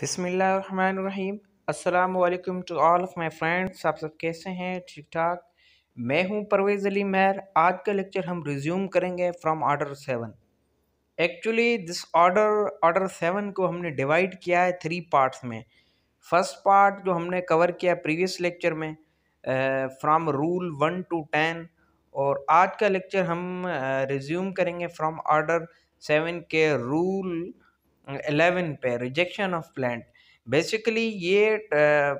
बिसमीम अल्लाम to all of my friends आप सब कैसे हैं ठीक ठाक मैं हूं परवेज़ अली महर आज का लेक्चर हम रिज्यूम करेंगे from order seven actually this order order seven को हमने डिवाइड किया है थ्री पार्ट्स में फर्स्ट पार्ट जो हमने कवर किया प्रीवियस लेक्चर में from rule one to ten और आज का लेक्चर हम रिज्यूम करेंगे फ्राम ऑर्डर सेवन के रूल एलेवन पे रिजेक्शन ऑफ प्लांट बेसिकली ये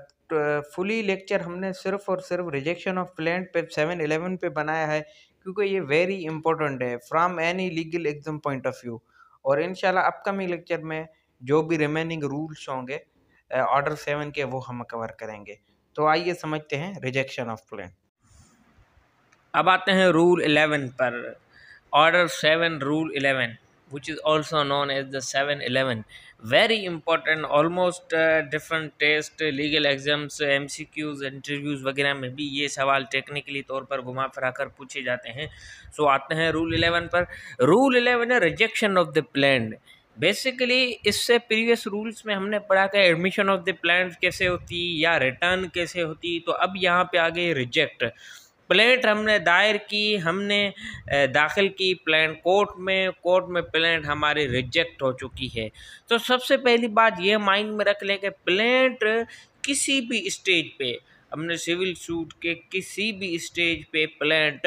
फुली लेक्चर हमने सिर्फ और सिर्फ रिजेक्शन ऑफ प्लांट पे सेवन एलेवन पे बनाया है क्योंकि ये वेरी इंपॉर्टेंट है from any legal exam point of view और इन अपकमिंग लेक्चर में जो भी रिमेनिंग रूल्स होंगे ऑर्डर सेवन के वो हम कवर करेंगे तो आइए समझते हैं रिजेक्शन ऑफ प्लान अब आते हैं रूल एलेवन पर order seven rule eleven which is also known as the 711 very important almost uh, different test legal exams M C Qs interviews वगैरह में भी ये सवाल टेक्निकली तौर पर घुमा फिरा कर पूछे जाते हैं सो so, आते हैं रूल इलेवन पर रूल इलेवन है rejection of the plaint basically इससे प्रीवियस रूल्स में हमने पढ़ा था एडमिशन ऑफ द प्लान कैसे होती या रिटर्न कैसे होती तो अब यहाँ पे आ गई रिजेक्ट प्लेट हमने दायर की हमने दाखिल की प्लेंट कोर्ट में कोर्ट में प्लेट हमारी रिजेक्ट हो चुकी है तो सबसे पहली बात यह माइंड में रख लें कि प्लेंट किसी भी स्टेज पे हमने सिविल सूट के किसी भी स्टेज पे प्लेट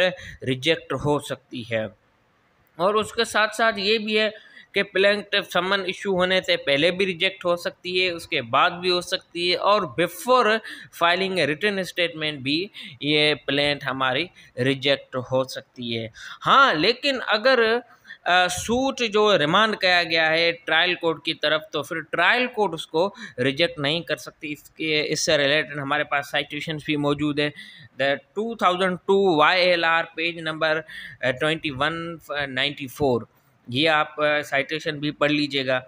रिजेक्ट हो सकती है और उसके साथ साथ ये भी है कि प्लेंट समन इशू होने से पहले भी रिजेक्ट हो सकती है उसके बाद भी हो सकती है और बिफोर फाइलिंग रिटर्न स्टेटमेंट भी ये प्लेंट हमारी रिजेक्ट हो सकती है हाँ लेकिन अगर सूट जो रिमांड किया गया है ट्रायल कोर्ट की तरफ तो फिर ट्रायल कोर्ट उसको रिजेक्ट नहीं कर सकती इसके इससे रिलेटेड हमारे पास साइटेशन भी मौजूद है the 2002 YLR page number twenty one ninety four ये आप साइटेशन भी पढ़ लीजिएगा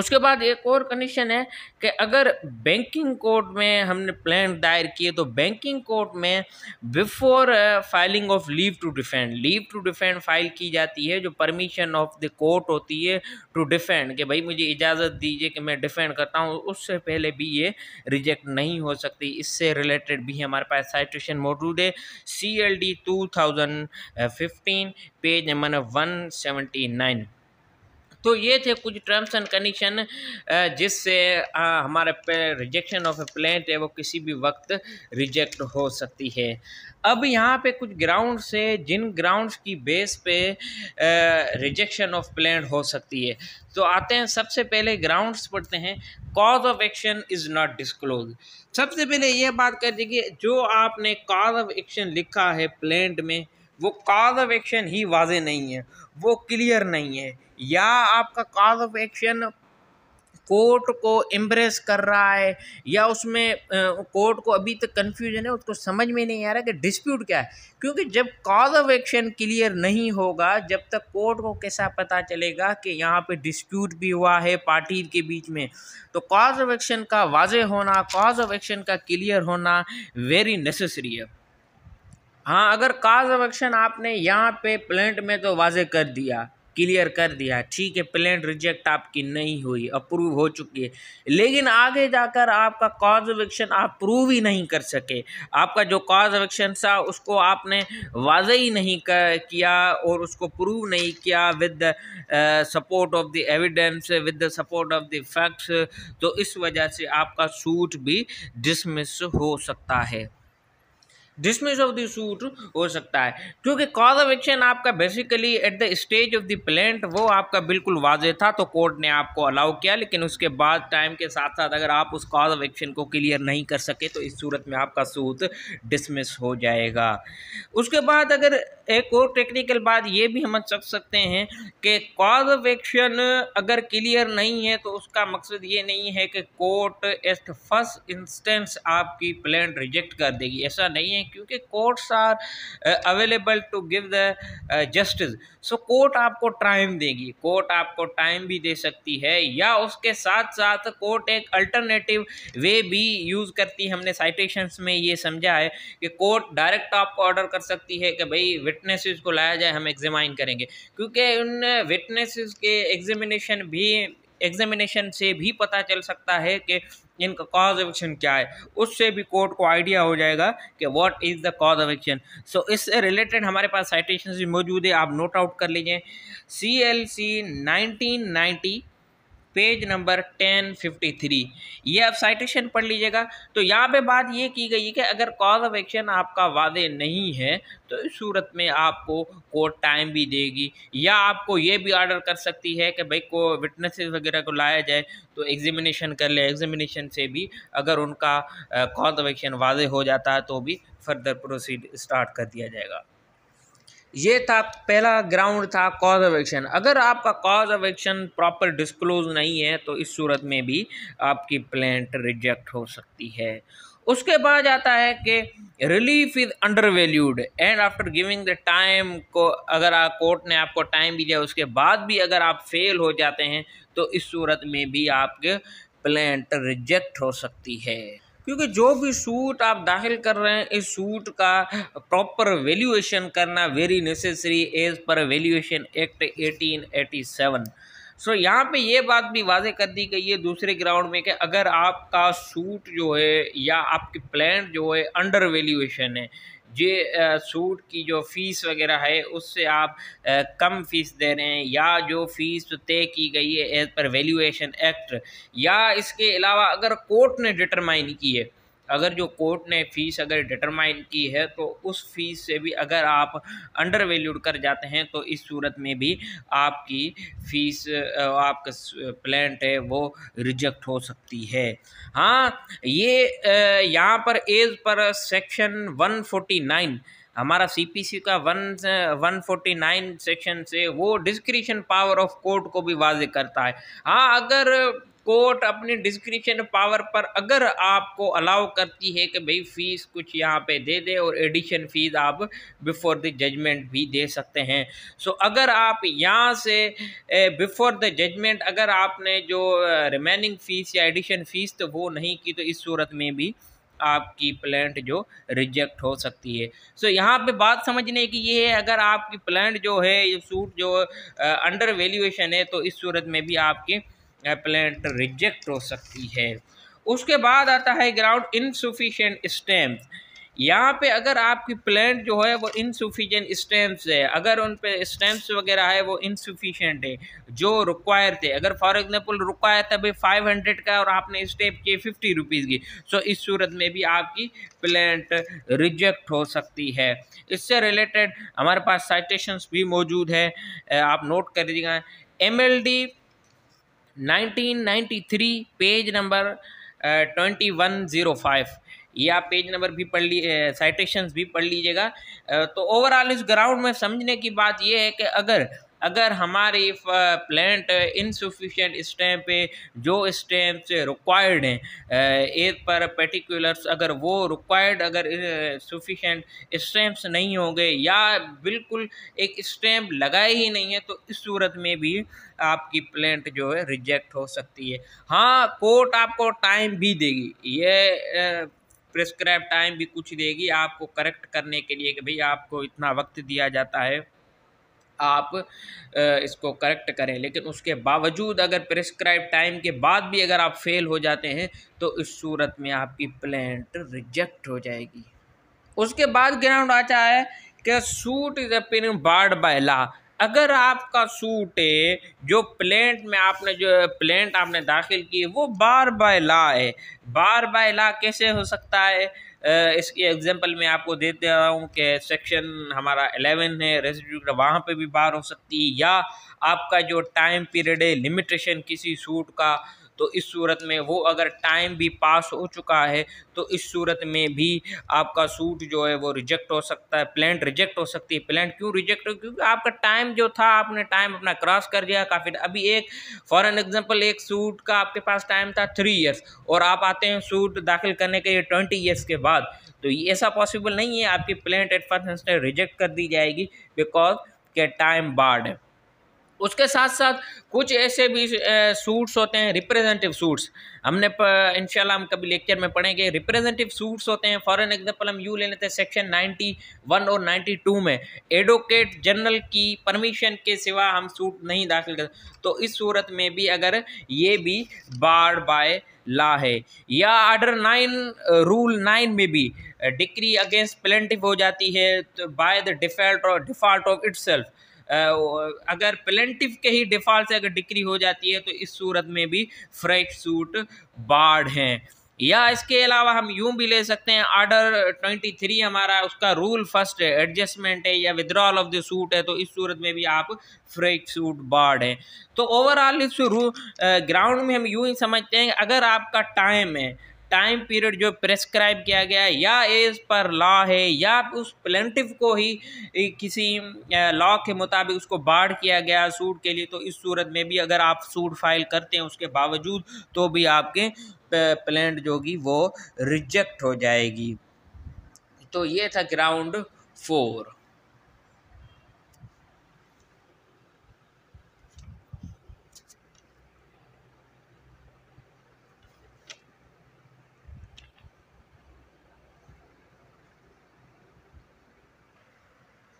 उसके बाद एक और कंडीशन है कि अगर बैंकिंग कोर्ट में हमने प्लान दायर किए तो बैंकिंग कोर्ट में before filing of leave to defend leave to defend file की जाती है जो परमिशन ऑफ द कोर्ट होती है टू डिफेंड कि भाई मुझे इजाज़त दीजिए कि मैं डिफेंड करता हूँ उससे पहले भी ये रिजेक्ट नहीं हो सकती इससे रिलेटेड भी हमारे पास साइटेशन मौजूद है C L D two thousand fifteen page number one seventy nine तो ये थे कुछ टर्म्स एंड कंडीशन जिससे हमारे रिजेक्शन ऑफ ए प्लेंट है वो किसी भी वक्त रिजेक्ट हो सकती है अब यहाँ पे कुछ ग्राउंड्स है जिन ग्राउंड्स की बेस पे रिजेक्शन ऑफ प्लेंट हो सकती है तो आते हैं सबसे पहले ग्राउंड्स पढ़ते हैं cause of action is not disclose सबसे पहले ये बात कर दीजिए जो आपने कॉज ऑफ एक्शन लिखा है प्लेंट में वो काज ऑफ एक्शन ही वाजे नहीं है वो क्लियर नहीं है या आपका काज ऑफ एक्शन कोर्ट को एम्ब्रेस कर रहा है या उसमें कोर्ट को अभी तक कन्फ्यूजन है उसको समझ में नहीं आ रहा कि डिस्प्यूट क्या है क्योंकि जब कॉज ऑफ एक्शन क्लियर नहीं होगा जब तक कोर्ट को कैसा पता चलेगा कि यहाँ पे डिस्प्यूट भी हुआ है पार्टी के बीच में तो कॉज ऑफ एक्शन का वाजे होना कॉज ऑफ एक्शन का क्लियर होना वेरी नेसेसरी है हाँ अगर काज ऑफ एक्शन आपने यहाँ पे प्लेंट में तो वाजे कर दिया क्लियर कर दिया ठीक है प्लेंट रिजेक्ट आपकी नहीं हुई अप्रूव हो चुकी है लेकिन आगे जाकर आपका कॉज ऑफ एक्शन आप प्रूव ही नहीं कर सके आपका जो कॉज ऑफ एक्शन था उसको आपने वाज ही नहीं कर, किया और उसको प्रूव नहीं किया with the support of the evidence with the support of the facts तो इस वजह से आपका सूट भी डिसमिस हो सकता है डिसमिस ऑफ द सूट हो सकता है क्योंकि कॉज ऑफ एक्शन आपका basically at the stage of the plaint वो आपका बिल्कुल वाजे था तो कोर्ट ने आपको अलाउ किया लेकिन उसके बाद टाइम के साथ साथ अगर आप उस कॉज ऑफ एक्शन को क्लियर नहीं कर सके तो इस सूरत में आपका सूट डिसमिस हो जाएगा उसके बाद अगर एक और टेक्निकल बात ये भी हम सक सकते हैं कि कॉज ऑफ एक्शन अगर क्लियर नहीं है तो उसका मकसद ये नहीं है कि कोर्ट एस्ट फर्स्ट इंस्टेंस आपकी प्लान रिजेक्ट कर देगी ऐसा नहीं है हैं क्योंकि courts are available to give the justice so court आपको टाइम देगी कोर्ट आपको टाइम भी दे सकती है या उसके साथ साथ कोर्ट एक अल्टरनेटिव वे भी यूज़ करती है हमने साइटेशंस में ये समझा है कि कोर्ट डायरेक्ट आपको ऑर्डर कर सकती है कि भाई विटनेसेस को लाया जाए हम एग्जामाइन करेंगे क्योंकि उन विटनेसेस के एग्जामिनेशन भी एग्जामिनेशन से भी पता चल सकता है कि इनका कॉज ऑफ एक्शन क्या है उससे भी कोर्ट को आइडिया हो जाएगा कि what is the cause of action so इससे रिलेटेड हमारे पास साइटेशन भी मौजूद है आप नोट आउट कर लीजिए C L C nineteen ninety page number ten fifty three ये आप साइटेशन पढ़ लीजिएगा तो यहाँ पे बात ये की गई है कि अगर कॉज ऑफ एक्शन आपका वादे नहीं है तो इस सूरत में आपको कोर्ट टाइम भी देगी या आपको ये भी ऑर्डर कर सकती है कि भाई को विटनेसेस वगैरह को लाया जाए तो एग्जामिनेशन कर ले एग्जामिनेशन से भी अगर उनका कॉज ऑफ एक्शन वादे हो जाता है तो भी फर्दर प्रोसीड स्टार्ट कर दिया जाएगा ये था पहला ग्राउंड था कॉज ऑफ एक्शन अगर आपका cause of action proper disclose नहीं है तो इस सूरत में भी आपकी प्लेंट रिजेक्ट हो सकती है उसके बाद आता है कि relief is undervalued and after giving the time को अगर आप कोर्ट ने आपको टाइम भी दिया उसके बाद भी अगर आप फेल हो जाते हैं तो इस सूरत में भी आपके प्लेंट रिजेक्ट हो सकती है क्योंकि जो भी सूट आप दाखिल कर रहे हैं इस सूट का प्रॉपर वैल्यूएशन करना very necessary as per valuation act 1887 so so, यहाँ पे ये बात भी वाजे कर दी गई है दूसरे ग्राउंड में कि अगर आपका सूट जो है या आपकी प्लान जो है अंडर वैल्यूएशन है जे सूट की जो फ़ीस वगैरह है उससे आप कम फ़ीस दे रहे हैं या जो फ़ीस तय की गई है एज पर वैल्यूएशन एक्ट या इसके अलावा अगर कोर्ट ने डिटरमाइन की है अगर जो कोर्ट ने फ़ीस अगर डिटरमाइन की है तो उस फीस से भी अगर आप अंडर वैल्यूड कर जाते हैं तो इस सूरत में भी आपकी फ़ीस आपका प्लेंट है वो रिजेक्ट हो सकती है हाँ ये यहाँ पर as per section one forty nine हमारा सीपीसी का one one forty nine section से वो डिस्क्रिशन पावर ऑफ कोर्ट को भी वाज करता है हाँ अगर कोर्ट अपनी डिस्क्रिप्शन पावर पर अगर आपको अलाउ करती है कि भाई फ़ीस कुछ यहाँ पे दे दे और एडिशन फ़ीस आप बिफोर द जजमेंट भी दे सकते हैं सो so, अगर आप यहाँ से बिफोर द जजमेंट अगर आपने जो रिमेनिंग फ़ीस या एडिशन फ़ीस तो वो नहीं की तो इस सूरत में भी आपकी प्लांट जो रिजेक्ट हो सकती है सो so, यहाँ पे बात समझने की ये है अगर आपकी प्लांट जो है ये सूट जो अंडर वैल्यूएशन है तो इस सूरत में भी आपकी एप्लेंट रिजेक्ट हो सकती है उसके बाद आता है ग्राउंड इनसुफिशेंट स्टेम्प यहाँ पे अगर आपकी प्लांट जो है वो इनसुफिशेंट स्टेम्स है अगर उन पे स्टेम्स वगैरह है वो इनसुफिशेंट है जो रिक्वायर थे अगर फॉर एग्जांपल रिक्वायर था भाई फाइव हंड्रेड का और आपने स्टेप किए फिफ्टी रुपीज़ की सो इस सूरत में भी आपकी प्लांट रिजेक्ट हो सकती है इससे रिलेटेड हमारे पास साइटेशंस भी मौजूद है आप नोट कर दीजिएगा M L D 1993 page number twenty one zero five ये आप पेज नंबर भी पढ़ ली साइटेशंस भी पढ़ लीजिएगा तो ओवरऑल इस ग्राउंड में समझने की बात यह है कि अगर अगर हमारे प्लांट इनसफिशेंट स्टैम पे जो स्टेम्स रिक्वायर्ड हैं एक पर पर्टिकुलर्स अगर वो रिक्वायर्ड अगर सफिशेंट स्टेम्स नहीं होंगे या बिल्कुल एक स्टैम्प लगाए ही नहीं है तो इस सूरत में भी आपकी प्लांट जो है रिजेक्ट हो सकती है हाँ कोर्ट आपको टाइम भी देगी ये प्रिस्क्राइब टाइम भी कुछ देगी आपको करेक्ट करने के लिए कि भाई आपको इतना वक्त दिया जाता है आप इसको करेक्ट करें लेकिन उसके बावजूद अगर प्रिस्क्राइब टाइम के बाद भी अगर आप फेल हो जाते हैं तो इस सूरत में आपकी प्लेंट रिजेक्ट हो जाएगी उसके बाद ग्राउंड आ है कि suit is a pin barred by law अगर आपका सूट है जो प्लेंट में आपने जो प्लेंट आपने दाखिल की वो बार बाय ला है बार बाय ला कैसे हो सकता है इसकी एग्जांपल मैं आपको दे दे रहा हूँ कि सेक्शन हमारा एलेवन है रेजिट्यूट वहाँ पे भी बार हो सकती है या आपका जो टाइम पीरियड है लिमिटेशन किसी सूट का तो इस सूरत में वो अगर टाइम भी पास हो चुका है तो इस सूरत में भी आपका सूट जो है वो रिजेक्ट हो सकता है प्लेंट रिजेक्ट हो सकती है प्लेंट क्यों रिजेक्ट हो क्योंकि आपका टाइम जो था आपने टाइम अपना क्रॉस कर दिया काफ़ी अभी एक फॉर एन एग्जाम्पल एक सूट का आपके पास टाइम था थ्री ईयर्स और आप आते हैं सूट दाखिल करने के लिए ट्वेंटी ईयर्स के बाद तो ये ऐसा पॉसिबल नहीं है आपकी प्लेंट एट फर्स्ट रिजेक्ट कर दी जाएगी बिकॉज के टाइम बाढ़ है उसके साथ साथ कुछ ऐसे भी सूट्स होते हैं रिप्रेजेंटिव सूट्स हमने इंशाल्लाह हम कभी लेक्चर में पढ़ेंगे रिप्रेजेंटिव सूट्स होते हैं फॉर एग्जाम्पल एग्जांपल हम यू ले लेते हैं सेक्शन 91 और 92 में एडवोकेट जनरल की परमिशन के सिवा हम सूट नहीं दाखिल कर तो इस सूरत में भी अगर ये भी बाढ़ बाय ला है या आर्डर नाइन रूल नाइन में भी डिक्री अगेंस्ट प्लेंटिव हो जाती है तो बाय द डिफॉल्ट और डिफॉल्ट ऑफ इट्सल्फ अगर प्लेंटिव के ही डिफ़ॉल्ट से अगर डिक्री हो जाती है तो इस सूरत में भी फ्रैक सूट बाढ़ हैं या इसके अलावा हम यूं भी ले सकते हैं आर्डर 23 हमारा उसका रूल फर्स्ट है एडजस्टमेंट है या विदड्रॉल ऑफ द सूट है तो इस सूरत में भी आप फ्रेक सूट बाढ़ है तो ओवरऑल इस ग्राउंड में हम यूं ही समझते हैं अगर आपका टाइम है टाइम पीरियड जो प्रेस्क्राइब किया गया है या एज पर लॉ है या उस प्लेंटिव को ही किसी लॉ के मुताबिक उसको बाढ़ किया गया सूट के लिए तो इस सूरत में भी अगर आप सूट फाइल करते हैं उसके बावजूद तो भी आपके प्लेंट जो होगी वो रिजेक्ट हो जाएगी तो ये था ग्राउंड फोर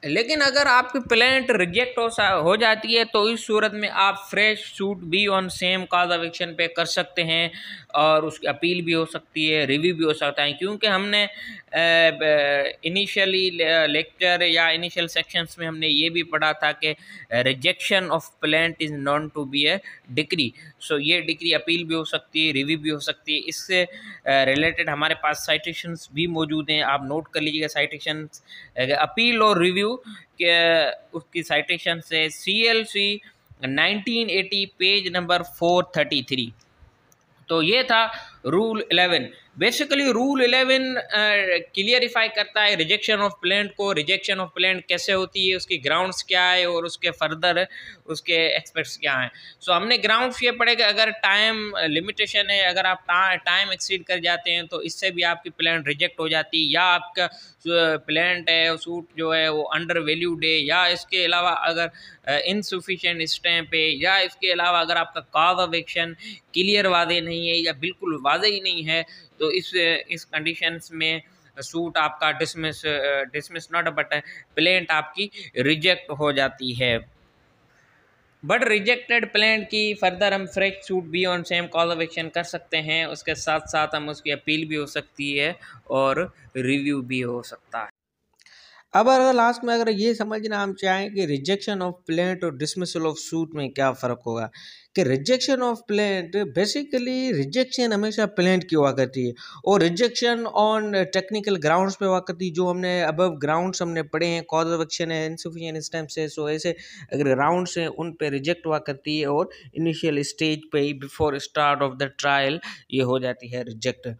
लेकिन अगर आपकी प्लेनेट रिजेक्ट हो हो जाती है तो इस सूरत में आप फ्रेश सूट भी on same cause of action पे कर सकते हैं और उसकी अपील भी हो सकती है रिव्यू भी हो सकता है क्योंकि हमने इनिशियली लेक्चर या इनिशियल सेक्शंस में हमने ये भी पढ़ा था कि rejection of plaint is known to be a decree so ये डिग्री अपील भी हो सकती है रिव्यू भी हो सकती है इससे रिलेटेड हमारे पास साइटेशंस भी मौजूद हैं आप नोट कर लीजिएगा साइटेशन अपील और रिव्यू के उसकी साइटेशन से C L C nineteen eighty page number four thirty three तो ये था rule eleven basically rule eleven clarify करता है रिजेक्शन ऑफ प्लेंट को रिजेक्शन ऑफ प्लान कैसे होती है उसकी ग्राउंड्स क्या है और उसके फर्दर उसके एक्सपेक्ट्स क्या हैं सो so, हमने ग्राउंड्स ये पड़ेगा अगर टाइम लिमिटेशन है अगर आप टाइम एक्सीड कर जाते हैं तो इससे भी आपकी प्लान रिजेक्ट हो जाती है या आपका प्लान है सूट जो है वो अंडर वैल्यूड है या इसके अलावा अगर इनसफिशेंट uh, स्टैम्प है या इसके अलावा अगर आपका काज ऑफ एक्शन क्लियर वादे नहीं है या बिल्कुल दरवाज़ा ही नहीं है तो इस इस कंडीशंस में सूट आपका dismiss dismiss not but plaint आपकी रिजेक्ट हो जाती है बट रिजेक्टेड प्लेंट की फर्दर हम फ्रेश सूट भी on same cause of action कर सकते हैं उसके साथ साथ हम उसकी अपील भी हो सकती है और रिव्यू भी हो सकता है अब अगर लास्ट में अगर ये समझना हम चाहें कि रिजेक्शन ऑफ प्लेंट और डिसमिसल ऑफ सूट में क्या फ़र्क होगा कि rejection of plaint basically rejection हमेशा प्लेंट की हुआ करती है और रिजेक्शन ऑन टेक्निकल ग्राउंड्स पे हुआ करती है जो हमने अब ग्राउंड्स हमने पढ़े हैं कॉज ऑफ एक्शन है इनसफिशियन स्टैम्प्स है सो ऐसे अगर ग्राउंड्स हैं उन पे रिजेक्ट हुआ करती है और इनिशियल स्टेज पे ही before start of the trial ये हो जाती है रिजेक्ट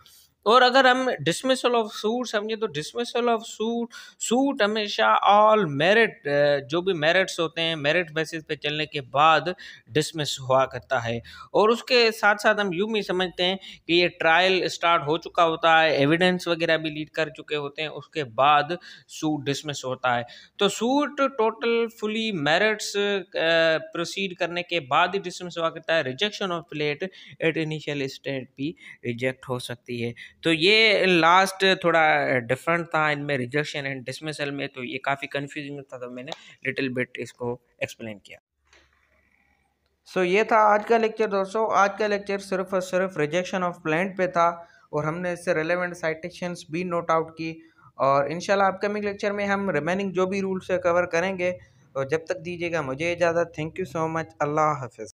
और अगर हम डिसमिसल ऑफ सूट समझे तो डिसमिसल ऑफ सूट सूट हमेशा ऑल मेरिट जो भी मेरिट्स होते हैं मेरिट बेसिस पे चलने के बाद डिसमिस हुआ करता है और उसके साथ साथ हम यूँ भी समझते हैं कि ये ट्रायल स्टार्ट हो चुका होता है एविडेंस वगैरह भी लीड कर चुके होते हैं उसके बाद सूट डिसमिस होता है तो suit total fully merits proceed करने के बाद ही डिसमिस हुआ करता है rejection of plaint at initial stage भी रिजेक्ट हो सकती है तो ये लास्ट थोड़ा डिफरेंट था इनमें रिजेक्शन एंड डिसमिसल में तो ये काफ़ी कन्फ्यूजिंग था तो मैंने लिटिल बिट इसको एक्सप्लेन किया सो so, ये था आज का लेक्चर दोस्तों आज का लेक्चर सिर्फ और सिर्फ रिजेक्शन ऑफ प्लांट पे था और हमने इससे रेलेवेंट साइटेशंस भी नोट आउट की और इनशाला अपकमिंग लेक्चर में हम रिमेनिंग जो भी रूल्स है कवर करेंगे और तो जब तक दीजिएगा मुझे इजाज़त थैंक यू सो मच अल्लाह हाफिज़